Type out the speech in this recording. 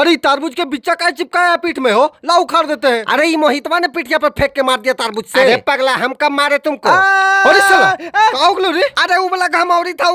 अरे तारबूज के बिच्चा का चिपकाया पीठ में हो ला उखाड़ देते हैं अरे ये मोहितवा ने पीठिया पर फेंक के मार दिया तारबूज से अरे पगला हम कब मारे तुमको अरे अरे वो बोला घम था